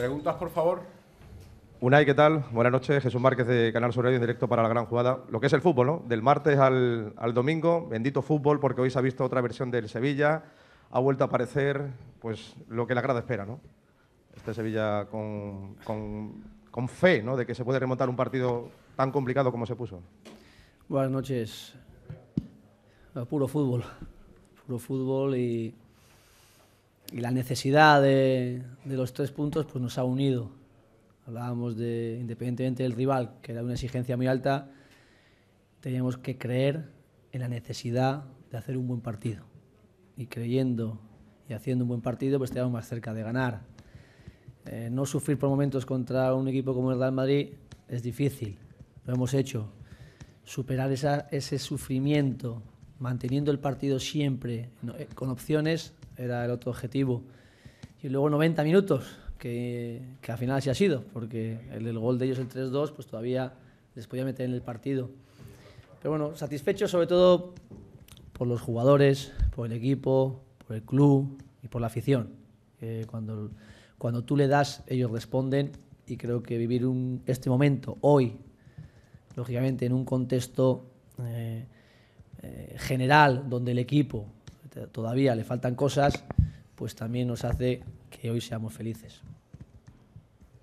Preguntas, por favor. Unai, ¿qué tal? Buenas noches. Jesús Márquez de Canal Sur Radio en directo para la gran jugada. Lo que es el fútbol, ¿no? Del martes al, domingo. Bendito fútbol, porque hoy se ha visto otra versión del Sevilla. Ha vuelto a aparecer, pues, lo que la grada espera, ¿no? Este Sevilla con, con fe, ¿no? De que se puede remontar un partido tan complicado como se puso. Buenas noches. Puro fútbol. Puro fútbol y y la necesidad de, los tres puntos pues nos ha unido. Hablábamos de, independientemente del rival, que era una exigencia muy alta, teníamos que creer en la necesidad de hacer un buen partido. Y creyendo y haciendo un buen partido, pues estábamos más cerca de ganar. Eh, no sufrir por momentos contra un equipo como el Real Madrid es difícil. Lo hemos hecho. Superar ese sufrimiento, manteniendo el partido siempre eh, con opciones, era el otro objetivo. Y luego 90 minutos, que, que al final así ha sido, porque el, gol de ellos, el 3-2, pues todavía les podía meter en el partido. Pero bueno, satisfecho sobre todo por los jugadores, por el equipo, por el club y por la afición. cuando, cuando tú le das, ellos responden y creo que vivir este momento, hoy, lógicamente en un contexto eh, eh, general donde el equipo todavía le faltan cosas, pues también nos hace que hoy seamos felices.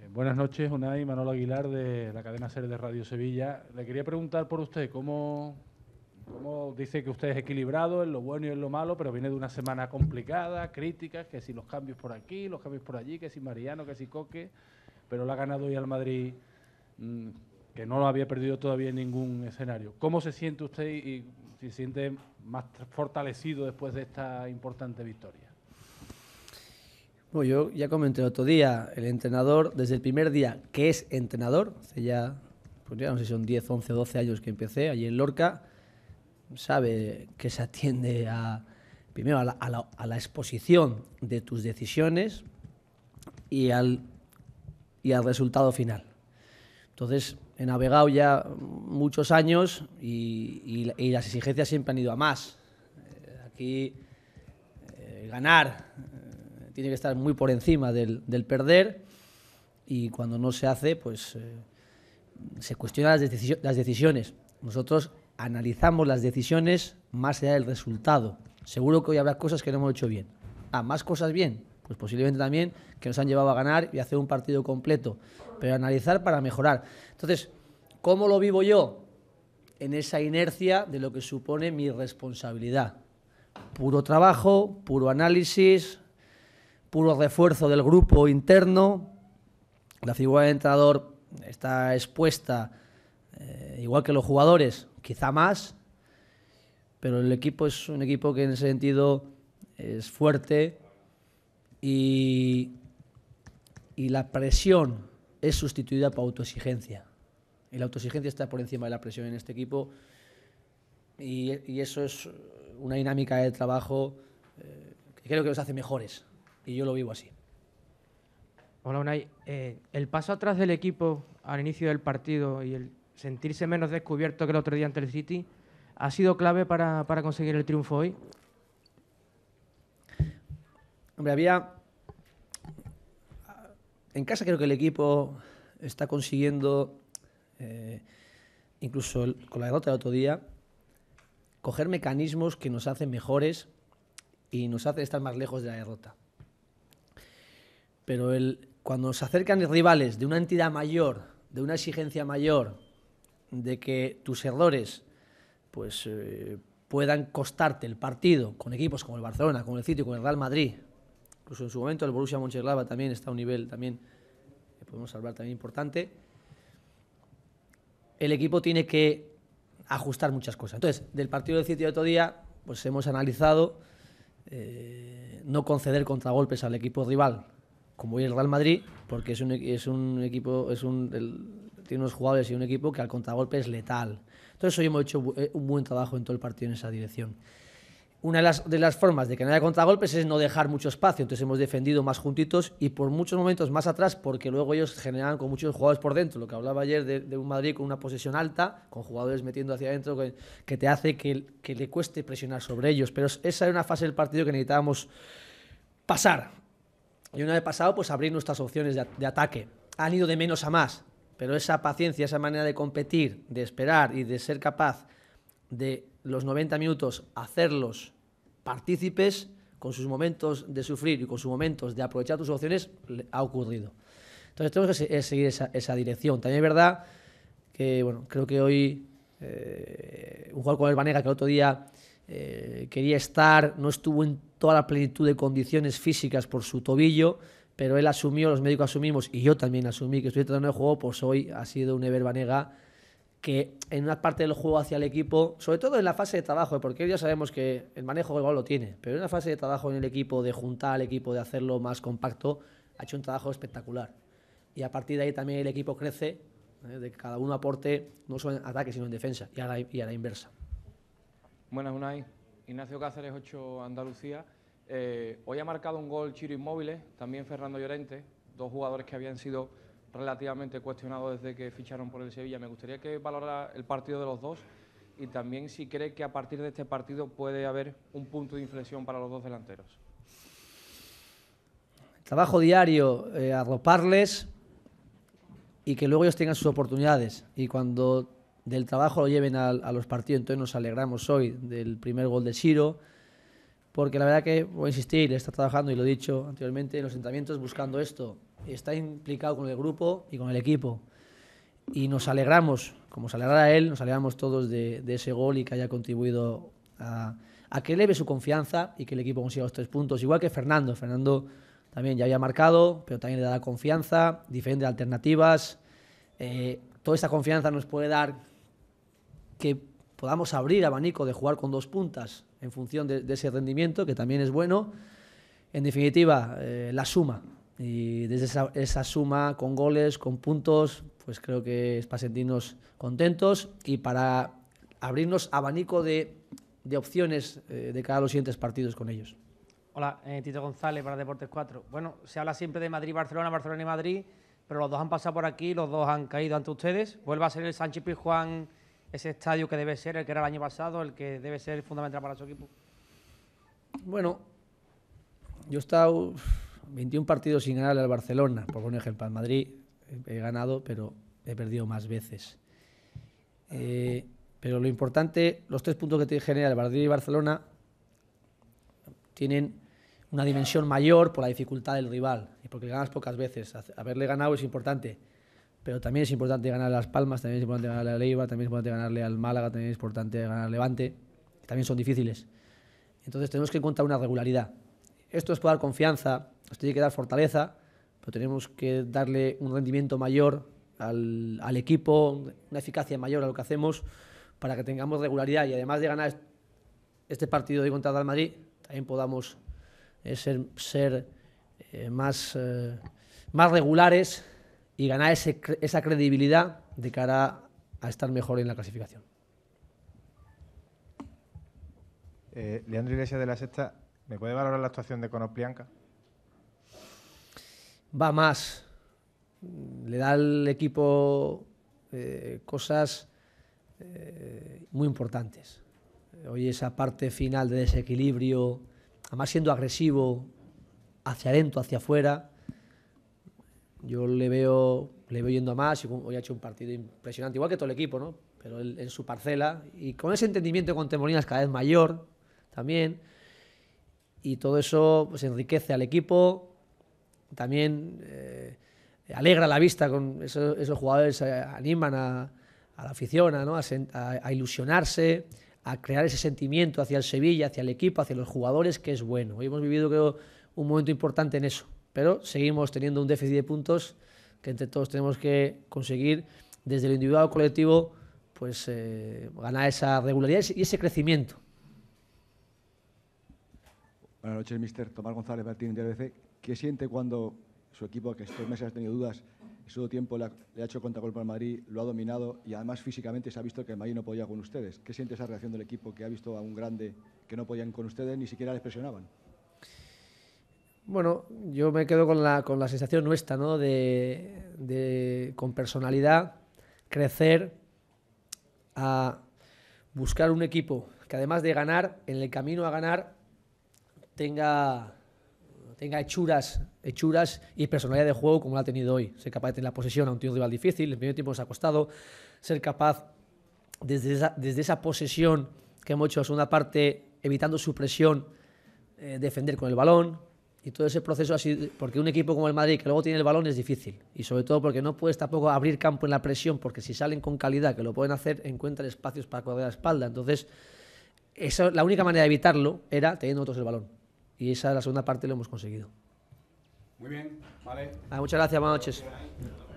Eh, buenas noches, Unai Manolo Aguilar de la cadena serie de Radio Sevilla. Le quería preguntar por usted, ¿cómo, cómo dice que usted es equilibrado en lo bueno y en lo malo, pero viene de una semana complicada, críticas, que si los cambios por aquí, los cambios por allí, que si Mariano, que si Coque, pero la ha ganado hoy al Madrid, mm, que no lo había perdido todavía en ningún escenario. ¿Cómo se siente usted y se siente más fortalecido después de esta importante victoria? Bueno, yo ya comenté el otro día, el entrenador, desde el primer día que es entrenador, hace ya, pues ya no sé si son 10, 11, 12 años que empecé allí en Lorca, sabe que se atiende a, primero a la, a la exposición de tus decisiones y al, y al resultado final. Entonces, he navegado ya muchos años y, las exigencias siempre han ido a más. Eh, aquí eh, ganar eh, tiene que estar muy por encima del, perder y cuando no se hace, pues se cuestionan las, las decisiones. Nosotros analizamos las decisiones más allá del resultado. Seguro que hoy habrá cosas que no hemos hecho bien. Ah, más cosas bien pues posiblemente también que nos han llevado a ganar y hacer un partido completo, pero analizar para mejorar. Entonces, ¿cómo lo vivo yo? En esa inercia de lo que supone mi responsabilidad. Puro trabajo, puro análisis, puro refuerzo del grupo interno. La figura de entrador está expuesta, eh, igual que los jugadores, quizá más, pero el equipo es un equipo que en ese sentido es fuerte, y, y la presión es sustituida por autoexigencia. Y la autoexigencia está por encima de la presión en este equipo y, eso es una dinámica de trabajo eh, que creo que los hace mejores y yo lo vivo así. Hola Unai, eh, el paso atrás del equipo al inicio del partido y el sentirse menos descubierto que el otro día ante el City, ¿ha sido clave para conseguir el triunfo hoy? Hombre, había... En casa creo que el equipo está consiguiendo, eh, incluso con la derrota del otro día, coger mecanismos que nos hacen mejores y nos hacen estar más lejos de la derrota. Pero cuando se acercan rivales de una entidad mayor, de una exigencia mayor, de que tus errores pues, eh, puedan costarte el partido con equipos como el Barcelona, con el City, con el Real Madrid, incluso en su momento el Borussia Mönchengladbach también está a un nivel también que podemos hablar también importante. El equipo tiene que ajustar muchas cosas. Entonces, del partido del sitio de otro día, pues hemos analizado eh, no conceder contragolpes al equipo rival, como hoy el Real Madrid, porque es un, equipo, es un, tiene unos jugadores y un equipo que al contragolpe es letal. Entonces, hoy hemos hecho eh, un buen trabajo en todo el partido en esa dirección una de las, de formas de no haya contragolpes es no dejar mucho espacio. Entonces hemos defendido más juntitos y por muchos momentos más atrás, porque luego ellos generan con muchos jugadores por dentro. Lo que hablaba ayer de, un Madrid con una posesión alta, con jugadores metiendo hacia adentro, que, te hace que, le cueste presionar sobre ellos. Pero esa era una fase del partido que necesitábamos pasar. Y una vez pasado, pues abrir nuestras opciones de ataque. Han ido de menos a más, pero esa paciencia, esa manera de competir, de esperar y de ser capaz de los 90 minutos hacerlos partícipes con sus momentos de sufrir y con sus momentos de aprovechar tus opciones, ha ocurrido. Entonces tenemos que seguir esa, dirección. También es verdad que, bueno, creo que hoy eh, un jugador con el Vanega que el otro día eh, quería estar, no estuvo en toda la plenitud de condiciones físicas por su tobillo, pero él asumió, los médicos asumimos, y yo también asumí que estoy tratando de juego, pues hoy ha sido un Ever Banega que en una parte del juego hacia el equipo, sobre todo en la fase de trabajo, eh, porque ya sabemos que el manejo gol lo tiene, pero en la fase de trabajo en el equipo, de juntar al equipo, de hacerlo más compacto, ha hecho un trabajo espectacular. Y a partir de ahí también el equipo crece, eh, de que cada uno aporte, no solo en ataque, sino en defensa, y a la, y a la inversa. Buenas, Unai. Ignacio Cáceres, 8 Andalucía. Eh, hoy ha marcado un gol Chiro Inmóviles, también Fernando Llorente, dos jugadores que habían sido relativamente cuestionado desde que ficharon por el Sevilla. Me gustaría que valora el partido de los dos y también si cree que a partir de este partido puede haber un punto de inflexión para los dos delanteros. Trabajo diario, eh, arroparles y que luego ellos tengan sus oportunidades. Y cuando del trabajo lo lleven a, a los partidos, entonces nos alegramos hoy del primer gol de Siro porque la verdad que, voy a insistir, está trabajando, y lo he dicho anteriormente, en los entrenamientos buscando esto. Está implicado con el grupo y con el equipo. Y nos alegramos, como se alegrará él, nos alegramos todos de, ese gol y que haya contribuido a, que eleve su confianza y que el equipo consiga los tres puntos. Igual que Fernando. Fernando también ya había marcado, pero también le da confianza, diferentes alternativas. Eh, toda esta confianza nos puede dar que podamos abrir abanico de jugar con dos puntas en función de, ese rendimiento, que también es bueno. En definitiva, eh, la suma. Y desde esa, suma, con goles, con puntos, pues creo que es para sentirnos contentos y para abrirnos abanico de, de opciones eh, de cada los siguientes partidos con ellos. Hola, eh, Tito González para Deportes 4. Bueno, se habla siempre de Madrid-Barcelona, Barcelona y Madrid, pero los dos han pasado por aquí, los dos han caído ante ustedes. Vuelva a ser el Sánchez Pizjuán ese estadio que debe ser el que era el año pasado, el que debe ser fundamental para su equipo? Bueno, yo he estado 21 partidos sin ganar al Barcelona, por ejemplo, al Madrid he ganado, pero he perdido más veces. Eh, pero lo importante, los tres puntos que te genera el Madrid y Barcelona tienen una dimensión mayor por la dificultad del rival y porque ganas pocas veces. Haberle ganado es importante pero también es importante ganar a Las Palmas, también es importante ganarle a Leiva, también es importante ganarle al Málaga, también es importante ganar al Levante, que también son difíciles. Entonces tenemos que encontrar una regularidad. Esto es para dar confianza, esto tiene que dar fortaleza, pero tenemos que darle un rendimiento mayor al, equipo, una eficacia mayor a lo que hacemos, para que tengamos regularidad y además de ganar este partido de contra el Madrid, también podamos eh, ser, ser eh, más, eh, más regulares y ganar esa credibilidad de cara a estar mejor en la clasificación. Eh, Leandro Iglesias de la Sexta, ¿me puede valorar la actuación de Conoplianca? Va más. Le da al equipo eh, cosas eh, muy importantes. Hoy esa parte final de desequilibrio, además siendo agresivo, hacia adentro, hacia afuera, yo le veo, le veo yendo a más, hoy ha hecho un partido impresionante, igual que todo el equipo, ¿no? pero en su parcela, y con ese entendimiento con Temorinas cada vez mayor también, y todo eso pues, enriquece al equipo, también eh, alegra la vista, con esos, jugadores eh, animan a, la afición a, ¿no? a ilusionarse, a crear ese sentimiento hacia el Sevilla, hacia el equipo, hacia los jugadores, que es bueno. Hoy hemos vivido, creo, un momento importante en eso pero seguimos teniendo un déficit de puntos que entre todos tenemos que conseguir desde el individual al colectivo pues eh, ganar esa regularidad y ese crecimiento. Buenas noches, mister Tomás González, Martín de ABC. ¿Qué siente cuando su equipo, que estos meses ha tenido dudas, en su tiempo le ha, hecho contra hecho contragolpe al Madrid, lo ha dominado y además físicamente se ha visto que el Madrid no podía con ustedes? ¿Qué siente esa reacción del equipo que ha visto a un grande que no podían con ustedes, ni siquiera les presionaban? Bueno, yo me quedo con la, con la sensación nuestra, ¿no? De, con personalidad, crecer, a buscar un equipo que además de ganar, en el camino a ganar, tenga, tenga hechuras, hechuras y personalidad de juego como la ha tenido hoy. Ser capaz de tener la posesión a un rival difícil, el primer tiempo nos ha costado, ser capaz desde esa, posesión que hemos hecho en la segunda parte, evitando su presión, eh, defender con el balón, y todo ese proceso así, porque un equipo como el Madrid, que luego tiene el balón, es difícil. Y sobre todo porque no puedes tampoco abrir campo en la presión, porque si salen con calidad, que lo pueden hacer, encuentran espacios para cuadrar la espalda. Entonces, la única manera de evitarlo era teniendo otros el balón. Y esa, la segunda parte, lo hemos conseguido. Muy bien, vale. Ah, muchas gracias, buenas noches.